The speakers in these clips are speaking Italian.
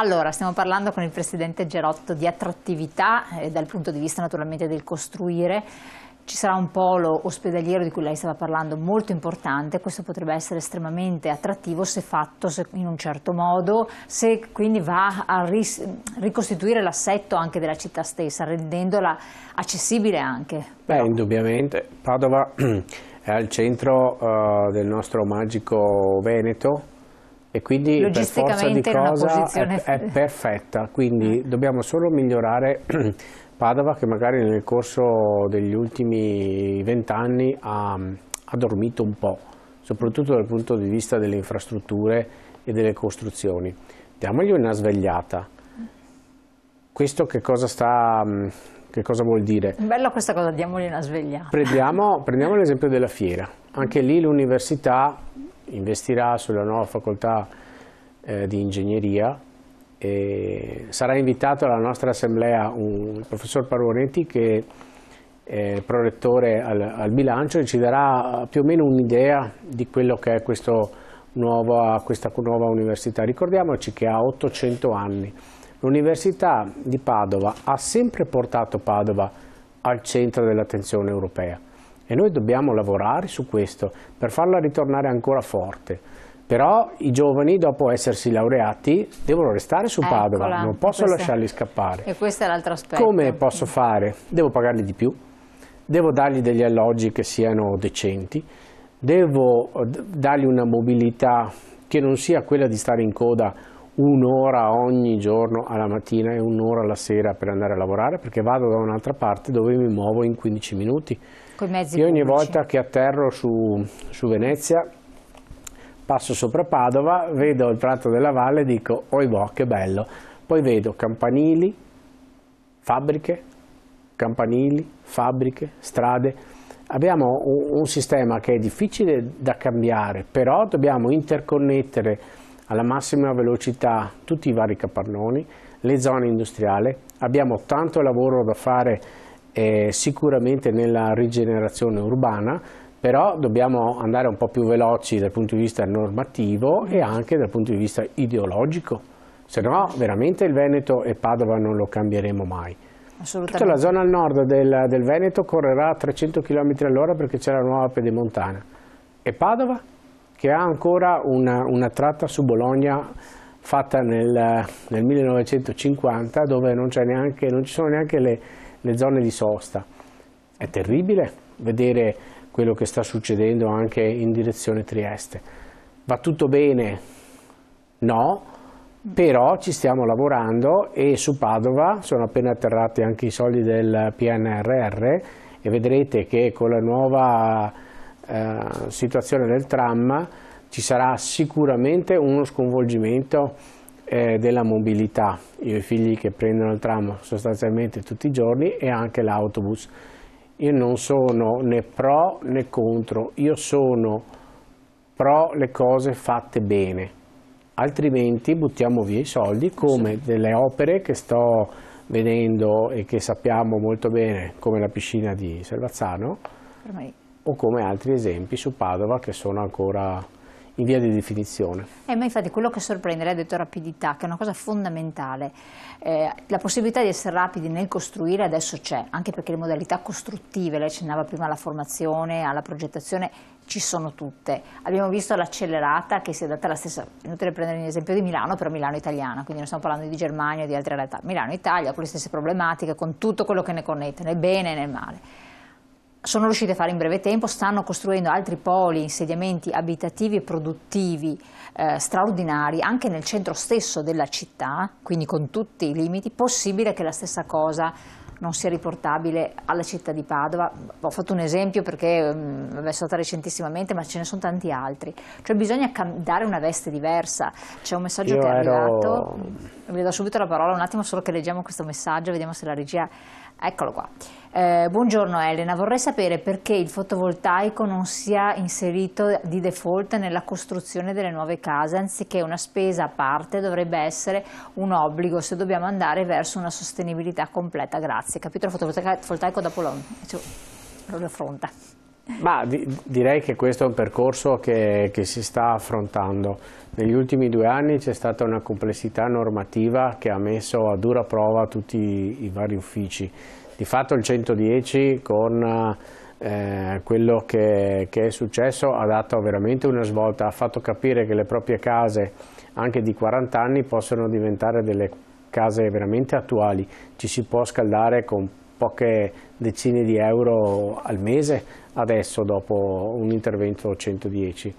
Allora, stiamo parlando con il Presidente Gerotto di attrattività eh, dal punto di vista naturalmente del costruire. Ci sarà un polo ospedaliero di cui lei stava parlando molto importante, questo potrebbe essere estremamente attrattivo se fatto in un certo modo, se quindi va a ricostituire l'assetto anche della città stessa, rendendola accessibile anche. Beh, indubbiamente. Padova è al centro uh, del nostro magico Veneto, e quindi per forza di cosa è, è, perfetta, quindi ah. dobbiamo solo migliorare Padova che magari nel corso degli ultimi vent'anni ha, ha dormito un po', soprattutto dal punto di vista delle infrastrutture e delle costruzioni. Diamogli una svegliata. Questo che cosa sta mm, che cosa vuol dire? Bella questa cosa, diamogli una svegliata. Prendiamo, prendiamo l'esempio della fiera. Anche lì l'università investirà sulla nuova facoltà eh, di ingegneria e sarà invitato alla nostra assemblea un, il professor Paruonetti che è prorettore al, al, bilancio e ci darà più o meno un'idea di quello che è nuova, questa nuova università. Ricordiamoci che ha 800 anni. L'Università di Padova ha sempre portato Padova al centro dell'attenzione europea e noi dobbiamo lavorare su questo per farla ritornare ancora forte. Però i giovani, dopo essersi laureati, devono restare su Eccola, Padova, non posso questa... lasciarli scappare. E questo è l'altro aspetto. Come posso fare? Devo pagarli di più, devo dargli degli alloggi che siano decenti, devo eh, dargli una mobilità che non sia quella di stare in coda un'ora ogni giorno alla mattina e un'ora alla sera per andare a lavorare perché vado da un'altra parte dove mi muovo in 15 minuti. Con mezzi Io ogni volta che atterro su, su Venezia passo sopra Padova, vedo il Prato della Valle e dico oi boh che bello, poi vedo campanili, fabbriche, campanili, fabbriche, strade. Abbiamo un, un sistema che è difficile da cambiare, però dobbiamo interconnettere alla massima velocità tutti i vari capannoni, le zone industriali, abbiamo tanto lavoro da fare eh, sicuramente nella rigenerazione urbana, però dobbiamo andare un po' più veloci dal punto di vista normativo e anche dal punto di vista ideologico, se no veramente il Veneto e Padova non lo cambieremo mai. Tutta la zona al nord del, del Veneto correrà a 300 km all'ora perché c'è la nuova pedemontana. E Padova? che ha ancora una, una tratta su Bologna fatta nel, nel 1950 dove non, neanche, non, ci sono neanche le, le zone di sosta. È terribile vedere quello che sta succedendo anche in direzione Trieste. Va tutto bene? No, però ci stiamo lavorando e su Padova sono appena atterrati anche i soldi del PNRR e vedrete che con la nuova eh, situazione del tram ci sarà sicuramente uno sconvolgimento eh, della mobilità. Io e i figli che prendono il tram sostanzialmente tutti i giorni e anche l'autobus. Io non sono né pro né contro, io sono pro le cose fatte bene, altrimenti buttiamo via i soldi come delle opere che sto vedendo e che sappiamo molto bene, come la piscina di Selvazzano, o come altri esempi su Padova che sono ancora in via di definizione. Eh, ma infatti quello che sorprende, lei ha detto rapidità, che è una cosa fondamentale. Eh, la possibilità di essere rapidi nel costruire adesso c'è, anche perché le modalità costruttive, lei accennava prima alla formazione, alla progettazione, ci sono tutte. Abbiamo visto l'accelerata che si è data la stessa, inutile prendere un esempio di Milano, però Milano italiana, quindi non stiamo parlando di Germania o di altre realtà. Milano Italia, con le stesse problematiche, con tutto quello che ne connette, nel bene e nel male sono riusciti a fare in breve tempo, stanno costruendo altri poli, insediamenti abitativi e produttivi eh, straordinari anche nel centro stesso della città, quindi con tutti i limiti, possibile che la stessa cosa non sia riportabile alla città di Padova. Ho fatto un esempio perché mh, mm, è stata recentissimamente, ma ce ne sono tanti altri. Cioè bisogna dare una veste diversa. C'è un messaggio Io che è arrivato, ero... vi do subito la parola, un attimo solo che leggiamo questo messaggio, vediamo se la regia... Eccolo qua. Eh, buongiorno Elena, vorrei sapere perché il fotovoltaico non sia inserito di default nella costruzione delle nuove case, anziché una spesa a parte dovrebbe essere un obbligo se dobbiamo andare verso una sostenibilità completa. Grazie ragazzi, capito il fotovoltaico da Polon, cioè, lo affronta. Ma di, direi che questo è un percorso che, che, si sta affrontando. Negli ultimi due anni c'è stata una complessità normativa che ha messo a dura prova tutti i, i vari uffici. Di fatto il 110 con eh, quello che, che è successo ha dato veramente una svolta, ha fatto capire che le proprie case anche di 40 anni possono diventare delle case veramente attuali, ci si può scaldare con poche decine di euro al mese adesso dopo un intervento 110.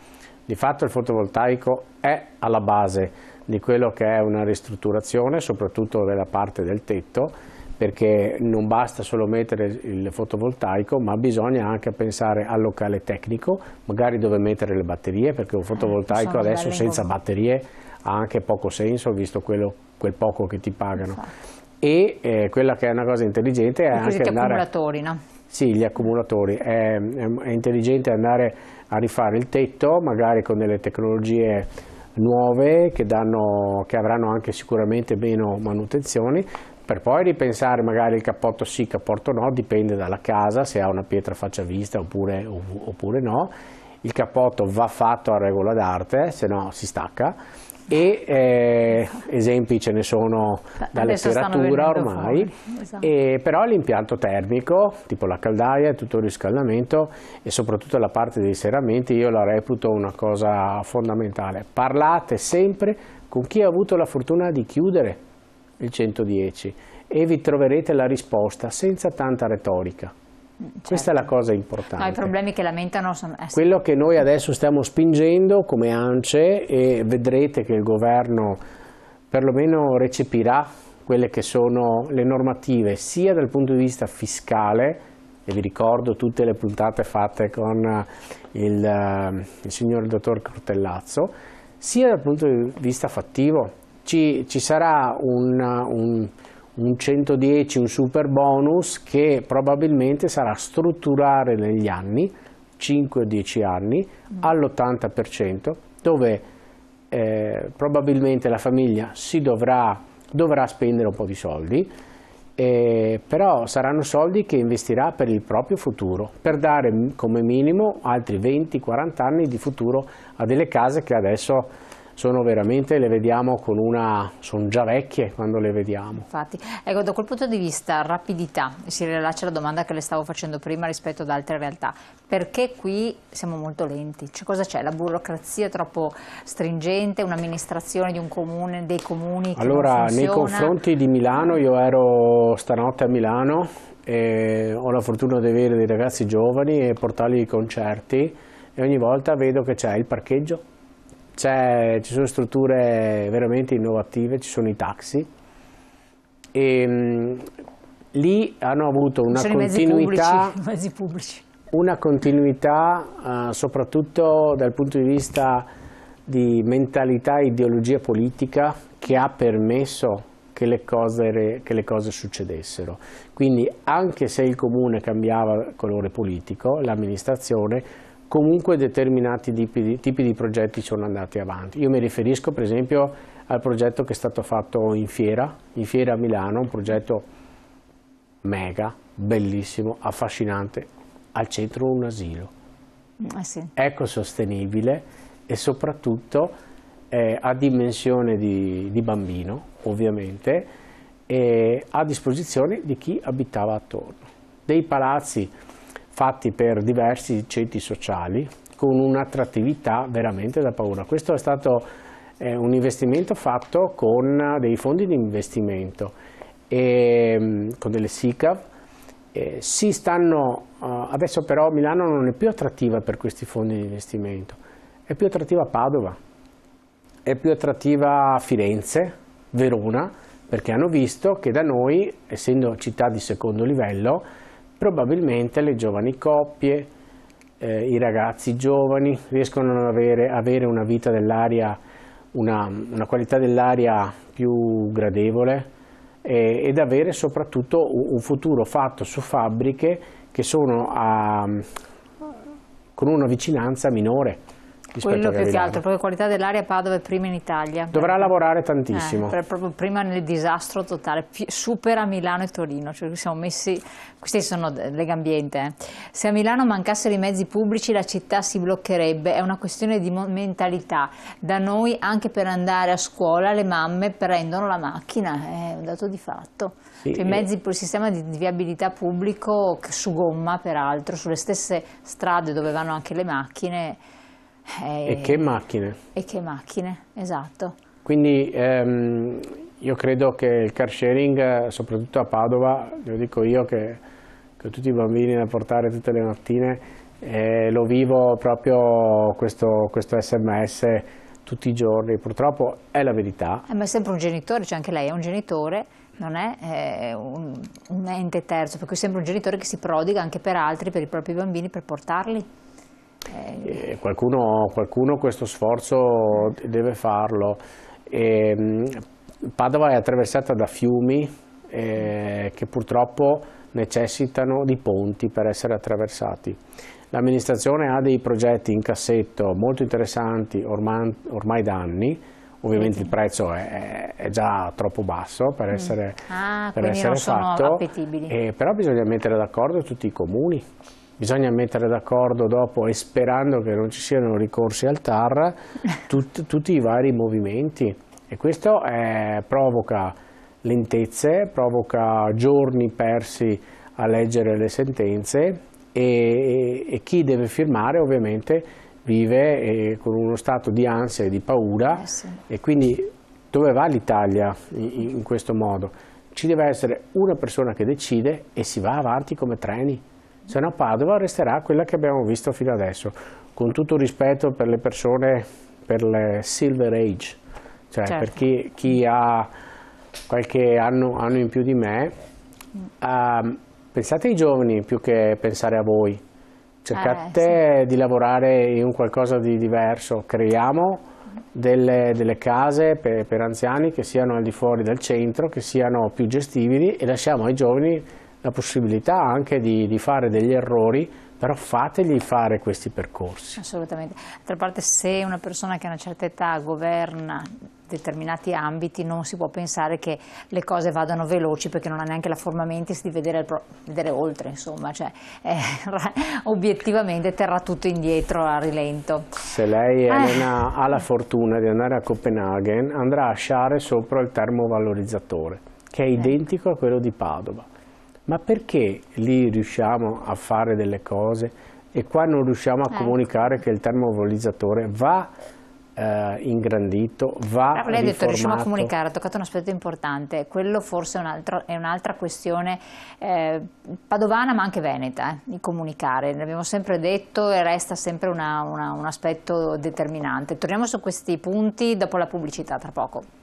Di fatto il fotovoltaico è alla base di quello che è una ristrutturazione, soprattutto della parte del tetto, perché non basta solo mettere il fotovoltaico, ma bisogna anche pensare al locale tecnico, magari dove mettere le batterie, perché un eh, fotovoltaico eh, adesso senza batterie ha anche poco senso, visto quello quel poco che ti pagano. Esatto. E eh, quella che è una cosa intelligente è anche andare... accumulatori, no? Sì, gli accumulatori. È, è, è intelligente andare a rifare il tetto, magari con delle tecnologie nuove che, danno, che, avranno anche sicuramente meno manutenzioni per poi ripensare magari il cappotto sì, il cappotto no, dipende dalla casa se ha una pietra faccia vista oppure, oppure no. Il cappotto va fatto a regola d'arte, se no si stacca e eh, esempi ce ne sono da letteratura ormai, esatto. e, però l'impianto termico, tipo la caldaia, tutto il riscaldamento e soprattutto la parte dei serramenti io la reputo una cosa fondamentale. Parlate sempre con chi ha avuto la fortuna di chiudere il 110 e vi troverete la risposta senza tanta retorica. Certo. Questa è la certo. cosa importante. No, I problemi che lamentano sono... Eh, sì. Quello che noi adesso stiamo spingendo come ANCE e vedrete che il governo perlomeno recepirà quelle che sono le normative sia dal punto di vista fiscale, e vi ricordo tutte le puntate fatte con eh, il, eh, il signor dottor Cortellazzo, sia dal punto di vista fattivo. Ci, ci sarà un, un un 110, un super bonus che probabilmente sarà strutturare negli anni, 5-10 anni, all'80%, dove eh, probabilmente la famiglia si dovrà, dovrà, spendere un po' di soldi, eh, però saranno soldi che investirà per il proprio futuro, per dare come minimo altri 20-40 anni di futuro a delle case che adesso sono veramente, le vediamo con una, sono già vecchie quando le vediamo. Infatti, ecco, da quel punto di vista, rapidità, si rilascia la domanda che le stavo facendo prima rispetto ad altre realtà, perché qui siamo molto lenti? Cioè, cosa c'è? La burocrazia è troppo stringente, un'amministrazione di un comune, dei comuni che Allora, nei confronti di Milano, io ero stanotte a Milano, e ho la fortuna di avere dei ragazzi giovani e portarli ai concerti e ogni volta vedo che c'è il parcheggio, ci sono strutture veramente innovative, ci sono i taxi e ehm, mh, lì hanno avuto una continuità, pubblici, una continuità uh, soprattutto dal punto di vista di mentalità e ideologia politica che ha permesso che le, cose, che le, cose, succedessero. Quindi anche se il comune cambiava colore politico, l'amministrazione comunque determinati tipi di, tipi di, progetti sono andati avanti. Io mi riferisco per esempio al progetto che è stato fatto in fiera, in fiera a Milano, un progetto mega, bellissimo, affascinante, al centro un asilo, eh sì. ecosostenibile e soprattutto eh, a dimensione di, di bambino, ovviamente, e a disposizione di chi abitava attorno. Dei palazzi fatti per diversi ceti sociali con un'attrattività veramente da paura. Questo è stato eh, un investimento fatto con dei fondi di investimento e ehm, con delle SICAV. Eh, si stanno, eh, adesso però Milano non è più attrattiva per questi fondi di investimento, è più attrattiva Padova, è più attrattiva Firenze, Verona, perché hanno visto che da noi, essendo città di secondo livello, probabilmente le giovani coppie, eh, i ragazzi giovani riescono ad avere, avere una vita dell'aria, una, una, qualità dell'aria più gradevole e, ed avere soprattutto un, un futuro fatto su fabbriche che sono a, con una vicinanza minore quello più che altro, perché qualità dell'aria Padova è prima in Italia. Dovrà per... lavorare tantissimo. Eh, per, proprio prima nel disastro totale, supera Milano e Torino, cioè siamo messi, queste sono Legambiente. Eh. Se a Milano mancassero i mezzi pubblici la città si bloccherebbe, è una questione di mentalità. Da noi anche per andare a scuola le mamme prendono la macchina, è un dato di fatto. Sì, cioè, mezzi, il sistema di viabilità pubblico su gomma peraltro, sulle stesse strade dove vanno anche le macchine eh, e che eh, macchine. E che macchine, esatto. Quindi ehm, io credo che il car sharing, soprattutto a Padova, lo dico io che, che ho tutti i bambini da portare tutte le mattine, eh, lo vivo proprio questo, questo sms tutti i giorni, purtroppo è la verità. Eh, ma è sempre un genitore, cioè anche lei è un genitore, non è, è un, un ente terzo, per cui è sempre un genitore che si prodiga anche per altri, per i propri bambini, per portarli. Eh, qualcuno, qualcuno, questo sforzo deve farlo. E, ehm, Padova è attraversata da fiumi eh, che purtroppo necessitano di ponti per essere attraversati. L'amministrazione ha dei progetti in cassetto molto interessanti ormai, ormai da anni, ovviamente il prezzo è, è, già troppo basso per mm. essere, mm. ah, per essere fatto, eh, però bisogna mettere d'accordo tutti i comuni bisogna mettere d'accordo dopo e sperando che non ci siano ricorsi al TAR tut, tutti i vari movimenti e questo è, eh, provoca lentezze, provoca giorni persi a leggere le sentenze e, e, chi deve firmare ovviamente vive eh, con uno stato di ansia e di paura eh sì. e quindi dove va l'Italia in, in questo modo? Ci deve essere una persona che decide e si va avanti come treni se no Padova resterà quella che abbiamo visto fino adesso, con tutto rispetto per le persone, per le Silver Age, cioè certo. per chi, chi, ha qualche anno, anno, in più di me, uh, pensate ai giovani più che pensare a voi, cercate eh, sì. di lavorare in qualcosa di diverso, creiamo delle, delle case per, per anziani che siano al di fuori del centro, che siano più gestibili e lasciamo ai giovani la possibilità anche di, di fare degli errori però fategli fare questi percorsi. Assolutamente. D'altra parte se una persona che a una certa età governa determinati ambiti non si può pensare che le cose vadano veloci perché non ha neanche la forma mentis di vedere, vedere oltre, insomma, cioè, eh, obiettivamente terrà tutto indietro a rilento. Se lei eh. Elena eh. ha la fortuna di andare a Copenaghen andrà a sciare sopra il termovalorizzatore che è ecco. identico a quello di Padova ma perché lì riusciamo a fare delle cose e qua non riusciamo a eh. comunicare che il termovolizzatore va eh, ingrandito, va Però ah, lei ha detto riusciamo a comunicare, ha toccato un aspetto importante, quello forse è, un un'altra questione eh, padovana ma anche veneta, eh, di comunicare, l'abbiamo sempre detto e resta sempre una, una, un aspetto determinante. Torniamo su questi punti dopo la pubblicità tra poco.